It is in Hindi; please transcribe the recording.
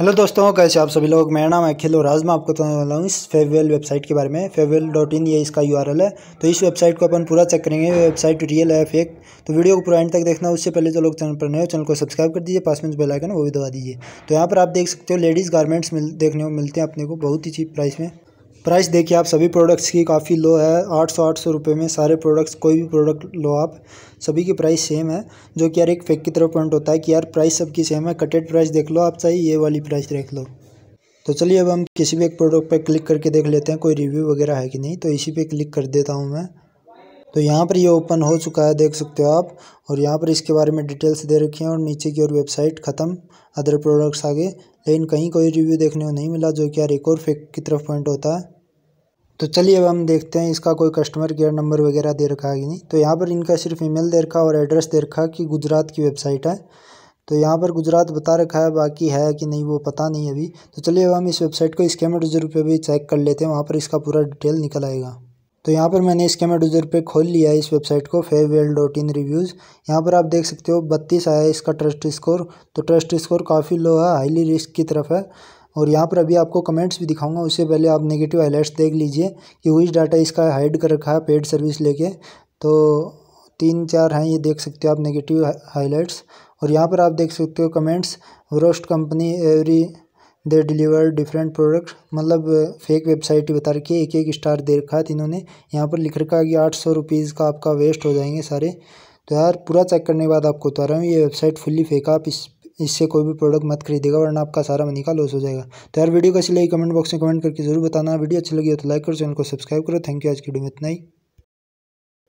हेलो दोस्तों कैसे आप सभी लोग मेरा नाम अखिल और आज मैं आपको बताने वाला हूँ इस फेवेल वेबसाइट के बारे में फेवेल डॉट इन ये इसका यू है तो इस वेबसाइट को अपन पूरा चेक करेंगे वेबसाइट रियल है फेक तो वीडियो को पूरा एंड तक देखना उससे पहले जो लोग चैनल पर नए हो चैनल को सब्सक्राइब कर दीजिए पास में जो बेलाइकन वो भी दबा दीजिए तो यहाँ पर आप देख सकते हो लेडीज़ गारमेंट्स मिल देखने को मिलते हैं अपने को बहुत ही चीप प्राइस में प्राइस देखिए आप सभी प्रोडक्ट्स की काफ़ी लो है आठ सौ आठ सौ रुपये में सारे प्रोडक्ट्स कोई भी प्रोडक्ट लो आप सभी की प्राइस सेम है जो कि यार एक फेक की तरफ पॉइंट होता है कि यार प्राइस सबकी सेम है कटेड प्राइस देख लो आप चाहिए ये वाली प्राइस देख लो तो चलिए अब हम किसी भी एक प्रोडक्ट पर क्लिक करके देख लेते हैं कोई रिव्यू वगैरह है कि नहीं तो इसी पर क्लिक कर देता हूँ मैं तो यहाँ पर ये ओपन हो चुका है देख सकते हो आप और यहाँ पर इसके बारे में डिटेल्स दे रखी हैं और नीचे की ओर वेबसाइट ख़त्म अदर प्रोडक्ट्स आगे लेकिन कहीं कोई रिव्यू देखने को नहीं मिला जो कि यार एक और फेक की तरफ पॉइंट होता है तो चलिए अब हम देखते हैं इसका कोई कस्टमर केयर नंबर वगैरह दे रखा है कि नहीं तो यहाँ पर इनका सिर्फ ईमेल दे रखा और एड्रेस दे रखा कि गुजरात की वेबसाइट है तो यहाँ पर गुजरात बता रखा है बाकी है कि नहीं वो पता नहीं अभी तो चलिए अब हम इस वेबसाइट को स्कैमर डूजर पर भी चेक कर लेते हैं वहाँ पर इसका पूरा डिटेल निकल आएगा तो यहाँ पर मैंने स्कैमर डूजर पर खोल लिया है इस वेबसाइट को वेल डॉट इन रिव्यूज़ यहाँ पर आप देख सकते हो बत्तीस आया है इसका ट्रस्ट स्कोर तो ट्रस्ट स्कोर काफ़ी लो है हाईली रिस्क की तरफ है और यहाँ पर अभी आपको कमेंट्स भी दिखाऊंगा उससे पहले आप नेगेटिव हाईलाइट्स देख लीजिए कि विच डाटा इसका हाइड कर रखा है पेड सर्विस लेके तो तीन चार हैं ये देख सकते हो आप नेगेटिव हाईलाइट्स और यहाँ पर आप देख सकते हो comments worst company ever they deliver different product मतलब फेक वेबसाइट बता रखी है एक एक स्टार दे रखा है इन्होंने यहाँ पर लिख रखा है कि आठ सौ रुपीज़ का आपका वेस्ट हो जाएंगे सारे तो यार पूरा चेक करने के बाद आपको बता रहा हूँ ये वेबसाइट फुल्ली फेक आप इस इससे कोई भी प्रोडक्ट मत खरीदेगा वरना आपका सारा मनी का लॉस हो जाएगा तो यार वीडियो कैसी लगी कमेंट बॉक्स में कमेंट करके जरूर बताना वीडियो अच्छी लगी हो तो लाइक करो चैनल को सब्सक्राइब करो थैंक यू आज की वीडियो में इतना ही